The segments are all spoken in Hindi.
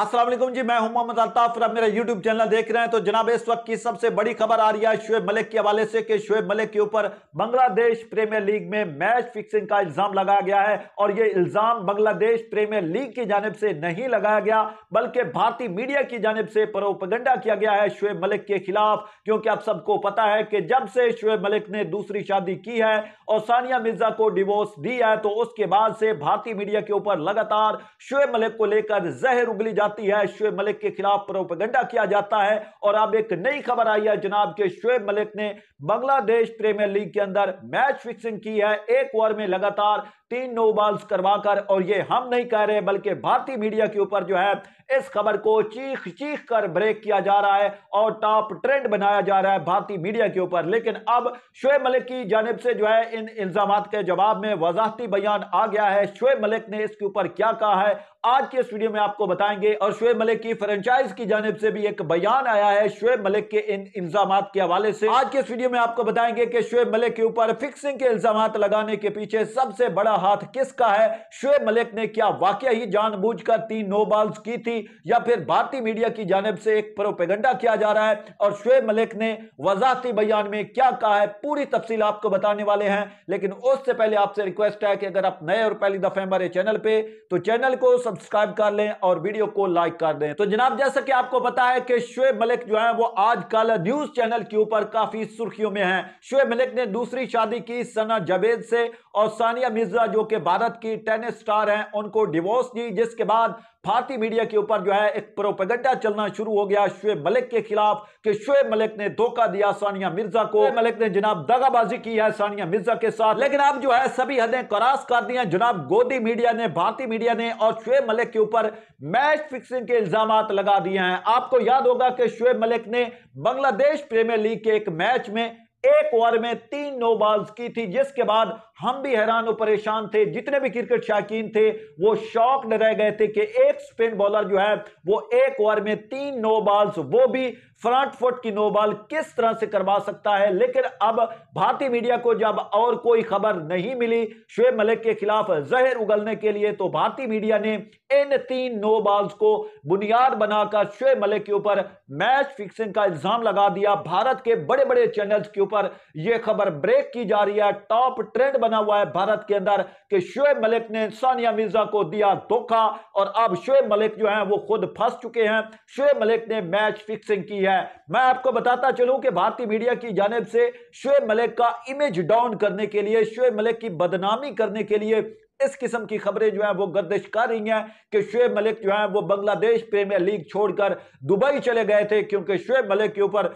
असलम जी मैं हूं मोहम्मद अल्ताफ आप मेरा यूट्यूब चैनल देख रहे हैं तो जनाब इस वक्त की सबसे बड़ी खबर आ रही है शुएब मलिक के हवाले से कि शुएब मलिक के ऊपर बांग्लादेश प्रीमियर लीग में मैच फिक्सिंग का इल्जाम लगाया गया है और ये इल्जाम बांग्लादेश प्रीमियर लीग की जानब से नहीं लगाया गया बल्कि भारतीय मीडिया की जानब से परोपगंडा किया गया है शुएब मलिक के खिलाफ क्योंकि आप सबको पता है कि जब से शुएब मलिक ने दूसरी शादी की है और सानिया मिर्जा को डिवोर्स दी है तो उसके बाद से भारतीय मीडिया के ऊपर लगातार शुएब मलिक को लेकर जहर उगली जा जाती है शुएब मलिक के खिलाफ प्रोपगंडा किया जाता है और अब एक नई खबर आई है जनाब के शुएब मलिक ने बांग्लादेश प्रीमियर लीग के अंदर मैच फिक्सिंग की है एक ओवर में लगातार तीन नो बॉल्स करवाकर और ये हम नहीं कह रहे बल्कि भारतीय मीडिया के ऊपर जो है इस खबर को चीख चीख कर ब्रेक किया जा रहा है और टॉप ट्रेंड बनाया जा रहा है भारतीय मीडिया के ऊपर लेकिन अब शुएब मलिक की जानब से जो है इन इल्जाम के जवाब में वजाहती बयान आ गया है शुएब मलिक ने इसके ऊपर क्या कहा है आज के इस वीडियो में आपको बताएंगे और शुएब मलिक की फ्रेंचाइज की जानब से भी एक बयान आया है शुएब मलिक के इन इल्जाम के हवाले से आज के इस वीडियो में आपको बताएंगे कि शुएब मलिक के ऊपर फिक्सिंग के इल्जाम लगाने के पीछे सबसे बड़ा हाथ किसका है शुएब मलिक ने क्या वाक्य ही जानबूझ कर तीन नो बॉल्स की थी या फिर भारतीय मीडिया की जानब से एक प्रोपेगंडा किया जा रहा है और शुएब मलिक ने वजाती बयान में क्या कहा है पूरी तफसील आपको बताने वाले हैं लेकिन उससे पहले आपसे रिक्वेस्ट है कि अगर आप नए और पहली दफे हमारे चैनल पे तो चैनल को सब सब्सक्राइब कर लें और वीडियो को लाइक कर दें तो जनाब जैसा कि आपको पता है कि शुएब मलिक जो है वो आजकल न्यूज चैनल के ऊपर काफी सुर्खियों में है शुएब मलिक ने दूसरी शादी की सना जबेद से और सानिया मिर्जा जो कि भारत की टेनिस स्टार हैं उनको डिवोर्स दी जिसके बाद भारतीय मीडिया के ऊपर जो है एक प्रोपेगंडा चलना शुरू हो गया शुएब मलिक के खिलाफ कि शुएब मलिक ने धोखा दिया सानिया मिर्जा को मलिक ने जनाब दगाबाजी की है सानिया मिर्जा के साथ लेकिन अब जो है सभी हदें करास कर दी हैं जनाब गोदी मीडिया ने भारतीय मीडिया ने और शुएब मलिक के ऊपर मैच फिक्सिंग के इल्जाम लगा दिए हैं आपको याद होगा कि शुएब मलिक ने बांग्लादेश प्रीमियर लीग के एक मैच में एक ओवर में तीन नो बॉल्स की थी जिसके बाद हम भी हैरान और परेशान थे जितने भी क्रिकेट शाकीन थे वो शॉक्ड रह गए थे कि एक स्पिन बॉलर जो है वो एक ओवर में तीन नो बॉल्स वो भी फ्रंट फुट की नो बॉल किस तरह से करवा सकता है लेकिन अब भारतीय मीडिया को जब और कोई खबर नहीं मिली शुएब मलिक के खिलाफ जहर उगलने के लिए तो भारतीय मीडिया ने इन तीन नो बॉल्स को बुनियाद बनाकर शुएब मलिक के ऊपर मैच फिक्सिंग का इल्जाम लगा दिया भारत के बड़े बड़े चैनल्स के ऊपर पर यह खबर ब्रेक की जा रही है टॉप ट्रेंड बना हुआ है भारत के अंदर कि शोएब मलिक ने सानिया मिर्जा को दिया धोखा और अब शोएब मलिक जो है वो खुद फंस चुके हैं शोएब मलिक ने मैच फिक्सिंग की है मैं आपको बताता चलूं कि भारतीय मीडिया की जानब से शोएब मलिक का इमेज डाउन करने के लिए शोएब मलिक की बदनामी करने के लिए इस किस्म की खबरें जो है वो गर्दिश कर रही हैं कि शुएब मलिक जो है वो बांग्लादेश प्रीमियर लीग छोड़कर दुबई चले गए थे क्योंकि शुएब मलिक के ऊपर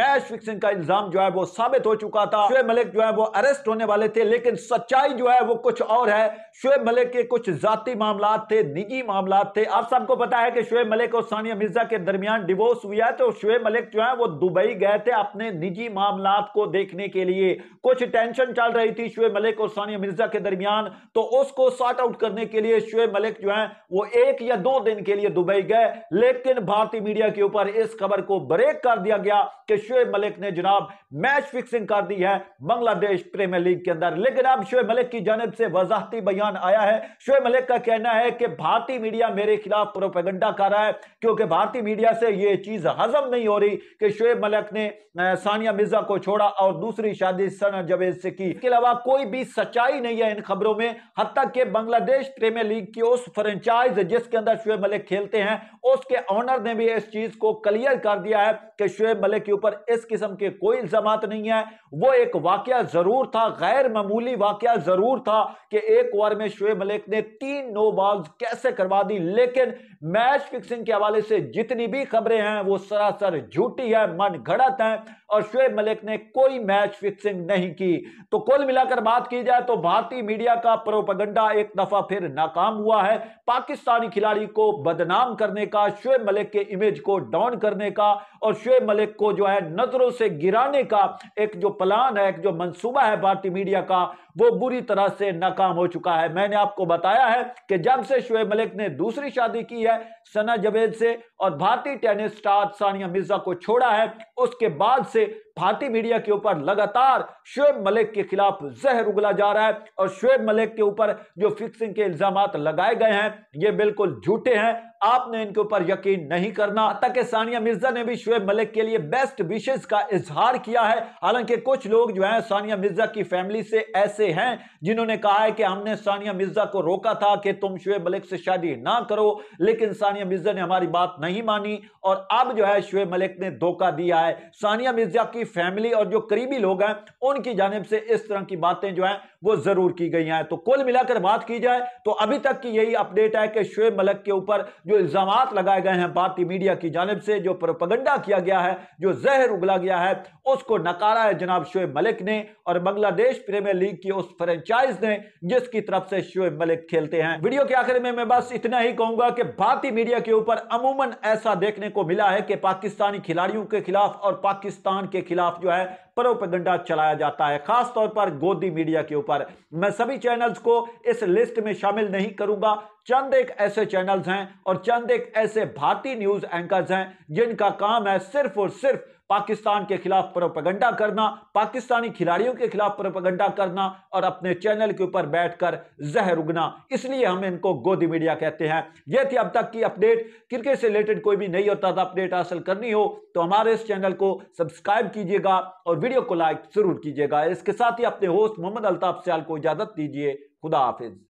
मैच फिक्सिंग का इल्जाम जो है वो साबित हो चुका था शुएब मलिक जो है वो अरेस्ट होने वाले थे लेकिन सच्चाई जो है वो कुछ और है शुएब मलिक के कुछ जाति मामला थे निजी मामला थे आप सबको पता है कि शुएब मलिक और सानिया मिर्जा के दरमियान डिवोर्स हुआ है तो शुएब मलिक जो है वो दुबई गए थे अपने निजी मामला को देखने के लिए कुछ टेंशन चल रही थी शुएब मलिक और सानिया मिर्जा के दरमियान तो उस लॉस को शॉर्ट आउट करने के लिए शुएब मलिक जो है वो एक या दो दिन के लिए दुबई गए लेकिन भारतीय मीडिया के ऊपर इस खबर को ब्रेक कर दिया गया कि शुएब मलिक ने जनाब मैच फिक्सिंग कर दी है बांग्लादेश प्रीमियर लीग के अंदर लेकिन अब शुएब मलिक की जानब से वजाहती बयान आया है शुएब मलिक का कहना है कि भारतीय मीडिया मेरे खिलाफ प्रोपेगंडा कर रहा है क्योंकि भारतीय मीडिया से यह चीज हजम नहीं हो रही कि शुएब मलिक ने सानिया मिर्जा को छोड़ा और दूसरी शादी सना जवेद से की इसके अलावा कोई भी सच्चाई नहीं है इन खबरों में तक के बांग्लादेश प्रीमियर लीग की उस फ्रेंचाइज जिसके अंदर शुएब मलिक खेलते हैं उसके ऑनर ने भी इस चीज को क्लियर कर दिया है कि शुएब मलिक के ऊपर इस किस्म के कोई इल्जाम नहीं है वो एक वाक्य जरूर था गैर मामूली वाक्य जरूर था कि एक ओवर में शुएब मलिक ने तीन नो बॉल कैसे करवा दी लेकिन मैच फिक्सिंग के हवाले से जितनी भी खबरें हैं वो सरासर झूठी है मन घड़त है और शुएब मलिक ने कोई मैच फिक्सिंग नहीं की तो कुल मिलाकर बात की जाए तो भारतीय मीडिया का प्रोपगंड एजेंडा एक दफा फिर नाकाम हुआ है पाकिस्तानी खिलाड़ी को बदनाम करने का शुएब मलिक के इमेज को डाउन करने का और शुएब मलिक को जो है नजरों से गिराने का एक जो प्लान है एक जो मंसूबा है भारतीय मीडिया का वो बुरी तरह से नाकाम हो चुका है मैंने आपको बताया है कि जब से शुएब मलिक ने दूसरी शादी की है सना जवेद से और भारतीय टेनिस स्टार सानिया मिर्जा को छोड़ा है उसके बाद से भारतीय मीडिया के ऊपर लगातार शुएब मलिक के खिलाफ जहर उगला जा रहा है और शुएब मलिक के ऊपर जो फिक्सिंग के इल्जाम लगाए गए हैं ये बिल्कुल झूठे हैं आपने इनके ऊपर यकीन नहीं करना तक सानिया मिर्जा ने भी शुएब मलिक के लिए बेस्ट विशेष का इजहार किया है हालांकि कुछ लोग जो हैं सानिया मिर्जा की फैमिली से ऐसे हैं जिन्होंने कहा है कि हमने सानिया मिर्जा को रोका था कि तुम शुएब मलिक से शादी ना करो लेकिन सानिया मिर्जा ने हमारी बात नहीं मानी और अब जो है शुएब मलिक ने धोखा दिया है सानिया मिर्जा की फैमिली और जो करीबी लोग हैं उनकी जानब से इस तरह की बातें जो हैं वो जरूर की गई हैं तो कुल मिलाकर बात की जाए तो अभी तक की यही अपडेट है कि शुएब मलिक के ऊपर जो इल्ज़ाम लगाए गए हैं भारतीय मीडिया की जानब से जो प्रोपगंडा किया गया है जो जहर उगला गया है उसको नकारा है जनाब शोएब मलिक ने और बांग्लादेश प्रीमियर लीग की उस फ्रेंचाइज ने जिसकी तरफ से शोएब मलिक खेलते हैं वीडियो के आखिर में मैं बस इतना ही कहूंगा कि भारतीय मीडिया के ऊपर अमूमन ऐसा देखने को मिला है कि पाकिस्तानी खिलाड़ियों के खिलाफ और पाकिस्तान के खिलाफ जो है परोपगंडा चलाया जाता है खासतौर पर गोदी मीडिया के ऊपर मैं सभी चैनल्स को इस लिस्ट में शामिल नहीं करूंगा चंद एक ऐसे चैनल्स हैं और चंद एक ऐसे भारतीय न्यूज एंकर्स हैं जिनका काम है सिर्फ और सिर्फ पाकिस्तान के खिलाफ प्रोपगंडा करना पाकिस्तानी खिलाड़ियों के खिलाफ प्रोपगंडा करना और अपने चैनल के ऊपर बैठकर जहर उगना इसलिए हम इनको गोदी मीडिया कहते हैं यह थी अब तक की अपडेट क्रिकेट से रिलेटेड कोई भी नई और ताज़ा अपडेट हासिल करनी हो तो हमारे इस चैनल को सब्सक्राइब कीजिएगा और वीडियो को लाइक जरूर कीजिएगा इसके साथ ही अपने होस्ट मोहम्मद अल्ताफ सयाल को इजाजत दीजिए खुदा हाफिज